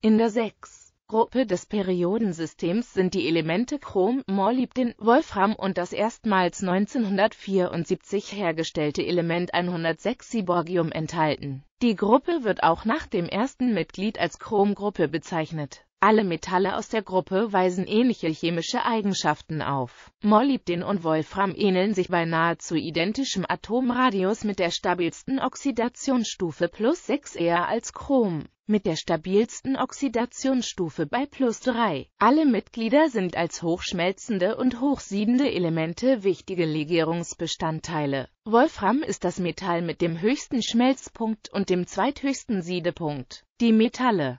In der 6. Gruppe des Periodensystems sind die Elemente Chrom, Molybden, Wolfram und das erstmals 1974 hergestellte Element 106 Cyborgium enthalten. Die Gruppe wird auch nach dem ersten Mitglied als Chromgruppe bezeichnet alle Metalle aus der Gruppe weisen ähnliche chemische Eigenschaften auf. Molybden und Wolfram ähneln sich bei nahezu identischem Atomradius mit der stabilsten Oxidationsstufe plus 6 eher als Chrom, mit der stabilsten Oxidationsstufe bei plus 3. Alle Mitglieder sind als hochschmelzende und hochsiedende Elemente wichtige Legierungsbestandteile. Wolfram ist das Metall mit dem höchsten Schmelzpunkt und dem zweithöchsten Siedepunkt. Die Metalle